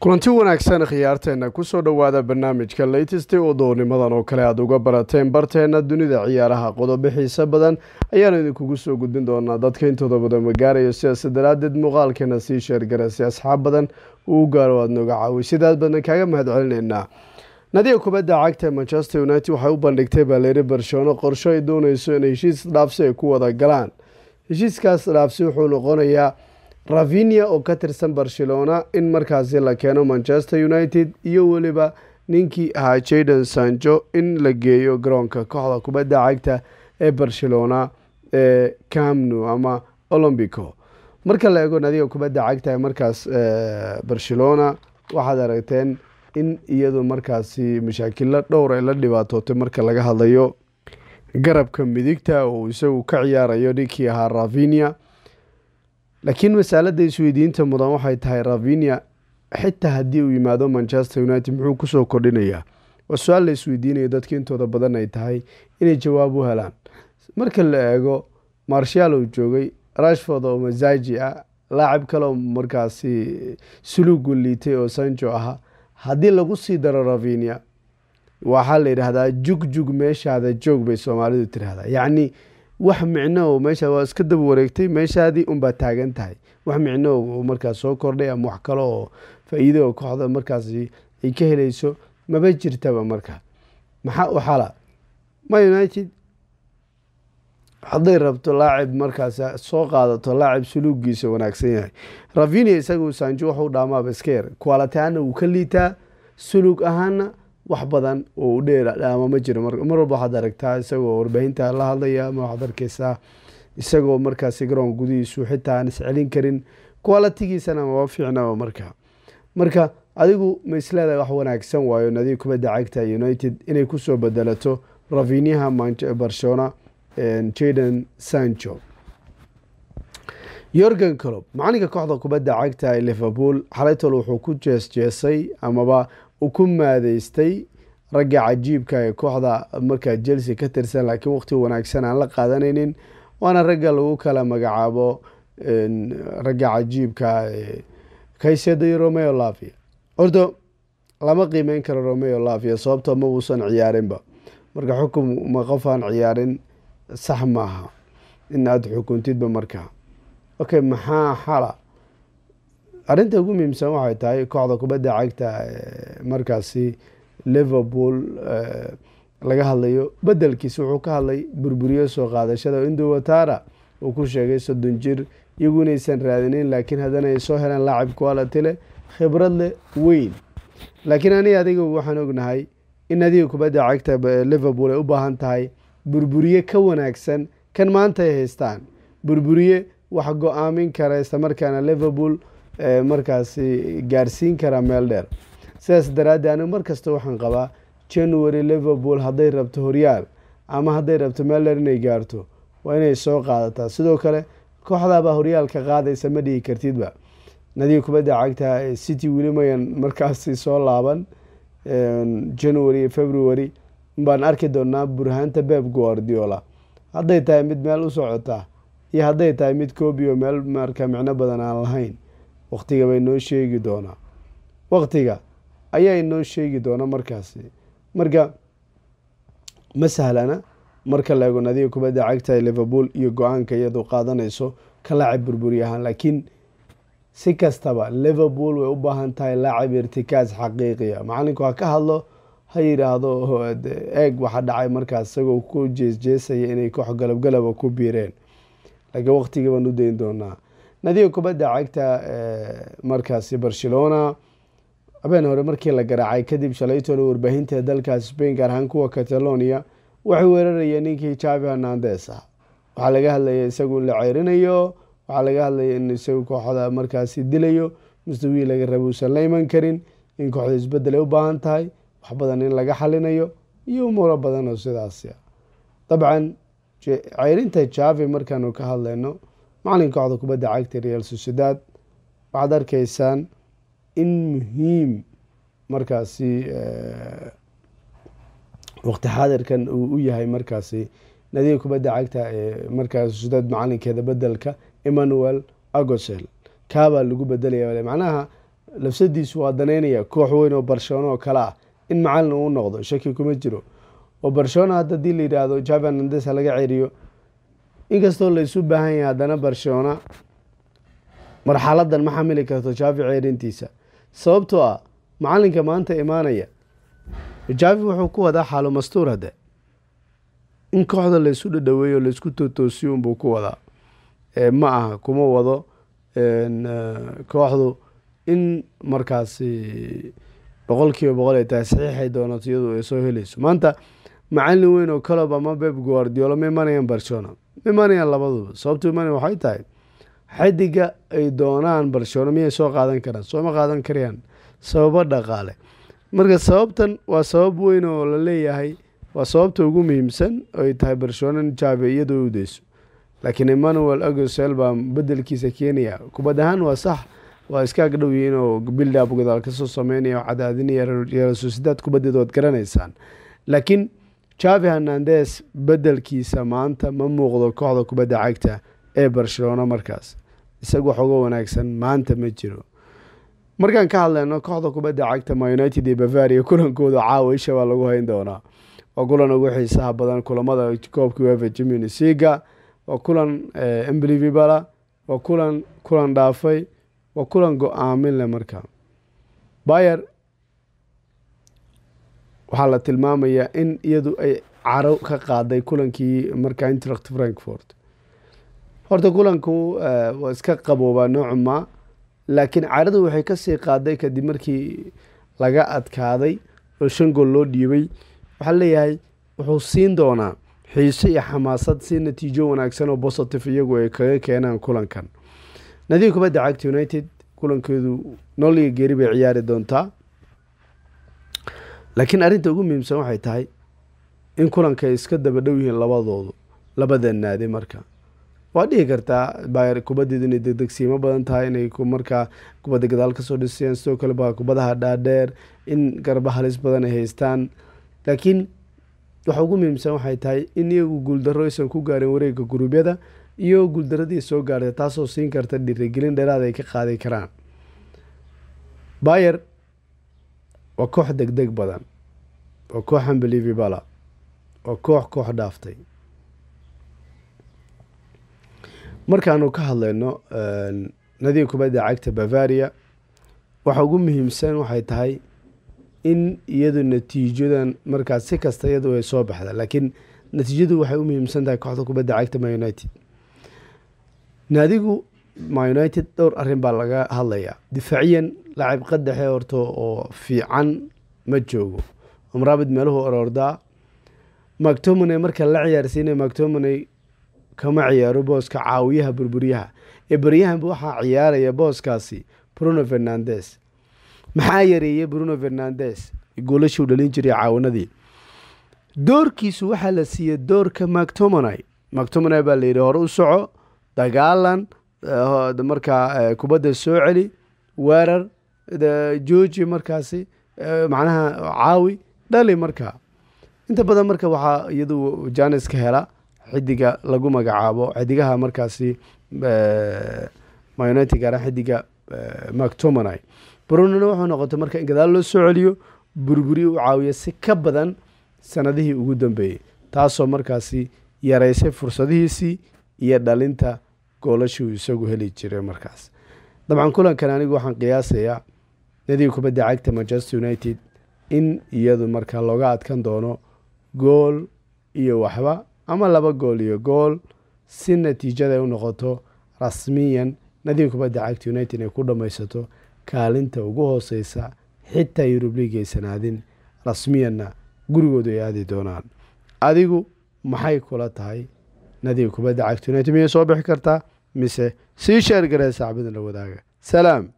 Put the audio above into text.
kulanti wanaagsan khiyaarteenna kusoo dhowaada barnaamijka latest oo udoornimadan oo kale aada uga barateen barteenna dunida ciyaaraha qodobo xiise badan ayaanu idinkugu soo gudbin doonaa dadka intooda badan ma gaarayo sidaas daraadeed muuqaalkeena sii sheergara si asxaab badan uu gaaro aada nooga caawiy sidaad badan kaaga mahad celinaynaa nadiga kubadda cagta manchester united waxay u bandhigtay baaleeri barcelona qorsho ay dooneyso inay heshiis dhaafsi ay ku wada galaan heshiiskaas dhaafsi wuxuu noqonayaa ravinia oo ka tirsan barcelona in markaasi la keeno manchester united iyo weliba ninkii ahaa jaden sanjo in la geeyo garoonka kooxda kubadda cagta ee barcelona ee camnu ama olombico marka la eego nadiga kubadda cagta ee markaas eh, barcelona waxaad aragteen in iyadu markaasi mashaakilla dhowr ay la dhibaatootay marka laga hadlayo garabka midigta oo isagu ka ciyaarayo ninkii ahaa ravinia laakiin masaalada isweydiinta mudan waxay tahay ravinia xitaa haddii uu yimaado manchester united muxuu kusoo kordhinayaa waa su-aal la isweydiinaya dadka intooda badan ay tahay inay jawaab u helaan marka la eego marshaal uu joogay rashford oo masaaji ah laacib kaleoo markaasi suluugu liitay oo sanjo ahaa haddii lagu sii daro ravinia waxaa la yidhaahdaa jugjug meeshaada joog bay soomaalidu tiraahdaa yacni wax micnoo meesha waa iska daba wareegtay meeshaadii unbaa taagan tahay wax micnow markaas soo kordhay ama wax kale oo faa-iido kooxda markaas ay ka helayso maba jirtaba marka maxaa u xala ma united hadday rabto laacib markaas soo qaadato laacib suluugiisa wanaagsan yahay ravinia isagu sanjo waxu dhaamaaba iska yar kualataana wuu ka liitaa suluug ahaana wax badan uu dheeradhaama ma jiro mar walba waxaad aragtaa isagoo warbaahinta la hadlaya ama waxaad arkeysaa isagoo markaasi garoon gudihiisu xitaa aan iscelin karin kuwalatigiisana maba fiicnaba marka marka adigu ma isleedahay wax wanaagsan waayo nadii kubadda cagta united inay kusoo bedelato rafinyaha barcelona jaden sancho yorgan colob macalinka kooxda kubadda cagta ee liverpool xalaytol wuxuu ku jeesjeesay amaba ku maadeystay ragga cajiibka ee kooxda markaa chelsea ka tirsan laakiin waqti wanaagsan aan la qaadanaynin waana ragga lagu kala magacaabo ragga cajiibka kaysedo romeo lavia horta lama qiimeyn karo romeo lavia sababto ma uusan ciyaarinba marka xukun ma qofaan ciyaarin sax maaha in aada xukuntidba markaa okay maxaa xala arrinta ugu muhiimsan waxay tahay kooxda kubadda cagta eh, markaasi liverpool eh, laga hadlayo bedelkiisa wuxuu ka hadlay burburiyo soo qaadashada indowatara uu ku sheegay soddon jir iyagu inaysan raadinin laakiin haddana ay soo heleen laacib kuala tile khibrad leh weyn laakiin aniga adiga waxaan ognahay in adiga kubadda cagta eh, liverpool ay u baahan tahay burburiye ka wanaagsan kan maanta ay haystaan burburiye wax go-aamin kara islamarkaana liverpool markaasi gaarsiin karaa meel dheer sidaas daraaddi anigu markasta waxaan qabaa january liverpool hadday rabto horyaal ama hadday rabto meel dheer inay gaarto waa inay soo qaadataa sidoo kale kooxdaabaa horyaalka qaadaysa ma dhihi kartidba nadiga kubadda cagta city wilimayan markaasi soo laaban january iyo february baan arki doonaa burhaanta beb guardiola hadday tahay mid meel u socotaa iyo hadday tahay mid koobiyo meel marka micno badan aan lahayn wakhtiga bay noo sheegi doonaa waqtiga ayaa inoo sheegi doona markaasi marka ma sahlana marka laego nadiga kubadda cagta ee liverpool iyo go-aanka iyadu qaadanayso ka laacib ahaan laakiin si kastaba liverpool way u baahan tahay laacib irtikaas xaqiiqiya ah. macalinku ha ka hadlo ha yidhaahdo eeg waxa dhacay markaas isagoo ku jeesjeesaya inay koox galabgalaba ah ku biireen laakiin wakhtigiibaan u dayn doonaa nadiga kubadda cagta eh, markaasi barcelona habeen hore markii la garaacay kadib shalaytooda warbaahinta dalka spain gaar ahaan kuwa catalonia waxay weerarayeen ninkii javi hernandes ah waxaa laga hadlaya isagu la ceyrinayo waxaa laga hadlaya in isagu kooxda markaasi dilayo mustawii laga rabo uusan la iman karin in kooxda isbedel ay u baahan tahay wax badan in laga xalinayo iyo umuro badan oo sidaas dabcan ceyrinta javi markaanu ka hadlayno macalinkooda kubadda cagta real sociedad waxaad arkaysaan in muhiim markaasi eh, waqti xaadirkan uu u yahay markaasi nadiga kubadda cagta ee eh, markaas sociedad macalinkeeda bedelka emmanuel agosel kaabaa lagu bedelaya macnaha lafsadiisu waa daneynaya koox weyn oo barcelona oo kale ah in macalin uu noqdo shaki kuma jiro oo barcelona hadda hadii la yidhaahdo javan andes laga ceriyo inkastoo laysu isu baahan yahay haddana barshoona marxaladan ma xamili karto jaafi ceerintiisa sababtoo ah macalinka maanta imaanaya jaafi wuxuu ku wadaa xaalo mastuur hadde in kooxda laysu dhadhaweeyo laysku totoosiyo unbuu ku wadaa ma aha kuma wado kooxdu in markaasi boqol kiiba boqol ay tahay saxiixay doonato iyadu ay soo helayso maanta macalin weyn oo colob ama beb guardiolo mimanayaan barcelona mimanayaan labaduba sababtu mimana waxay tahay xadiga ay doonaan barcelona miyay soo qaadan karaan sooma qaadan karayaan sababo dhaqaale marka sababtan waa sabab weyn oo la leeyahay waa sababta ugu muhiimsan ay tahay barcelona in jaabe iyadoo udeyso laakiin emmanuel agosel baa bedelkiisa keenaya kubad ahaan waa sax waa iskaag dhowyiin oo bildab gadaal kasoo sameynaya oo cadaadinaya real sociedad garanaysaan laakiin javi hernandes bedelkiisa maanta ma muuqdo kooxda kubadda cagta ee barcelona markaas isaga wax wanaagsan maanta ma jiro markaan ka hadleyno kooxda kubadda cagta ma united iyo bavaria kulankooda caawa isha baa lagu hayn doonaa waa kulan ugu xiisaha badan kulamada koobka uefa champions waa kulan emblivibala eh, waa kulan kulan dhaafay waa kulan go-aamin leh markaa bayer waxaa la tilmaamayaa in iyadu ay caro ka qaaday kulankii markaa interact frankfort horta kulanku eh, waa iska qaboobaa nooca laakiin caradu waxay kasii qaaday kadib markii laga adkaaday oo shan gool loo dhiibay waxaa leeyahay wuxuu siin doonaa xiise iyo xamaasad si natiijo wanaagsan oo bositive iyagu ay kaga keenaan kulankan nadiib kubadda cagta united kulankeedu nooliga geeri bay ciyaari doontaa laakiin arrinta ugu muhiimsan waxay tahay in kulanka ay iska daba dhow yihiin labadoodu labada naaday marka waa dhihi kartaa bayr kubaddeedu inay degdegsiimo badan tahay inay markaa kubadda gadaal kasoo dhisiyaan sidoo kale ba kubadaha dhaadheer in garba halis badan ay haystaan laakiin waxa ugu muhiimsan waxay tahay in iyagu guuldarro aysan ku gaarin wareega gruubyada iyo guuldaradii soo gaartay taasoo siin karta dhiirigelin dheeraad ah ay ka qaadi karaan bayer waa koox degdeg badan waa koox ambelivibala waa koox koox dhaaftay markaanu ka hadlayno nadiir kubadda cagta bavaria waxa ugu muhiimsan waxay tahay in iyadu natiijadan markaas si kasta iyadu ay soo baxda laakiin natiijadu waxay u muhiimsan tahay kooxda kubadda cagta ma united naadigu ma united dhowr arin baa laga hadlayaa difaaciyan laacib qadaxe horto oo fiican ma joogo amraabid meeluhu oroordaa mactomone marka la ciyaarsiinay mactomone kama ciyaaro booska caawiyaha burburyaha ee baryahanba waxaa ciyaaraya booskaasi bruno fernandes maxaa yareeyey bruno fernandes goolashuu dhalin jiray caawinadii doorkiisu waxaa la siiyey doorka mactomone mactomone baa layidhi hore u soco dagaalan markaa eh, kubadda soo celi weerar jooji markaasi eh, macnaha caawi dhali markaa inta badan marka waxaa iyadu jaanis ka helaa xidiga lagu magacaabo xidigaha markaasi eh, myunated xidiga mactomani brunina wuxuu noqotay marka in gadaal loo soo celiyo burburi u caawiya si ka badan sanadihii ugu dambeeyey taasoo markaasi yareysay fursadihiisii iyo dhalinta goolashuu isagu heli jiray markaas dabcan kulankan anigu waxaan qiyaasayaa nadiga kubadda cagta manchester united in iyadu markaa looga adkan doono gool iyo waxba ama laba gool iyo gool si natiijada u noqoto rasmiyan nadiga kubadda cagta united ay ku dhammaysato kaalinta ugu hooseysa xitaa yurub liigay sanaadin rasmiyanna gurigoodu ay aadi doonaan adigu maxay kula tahay nadiib kubadda cagtu inay miyay soo bixi kartaa mise sii sheergaree saacbadin la wadaaga salaam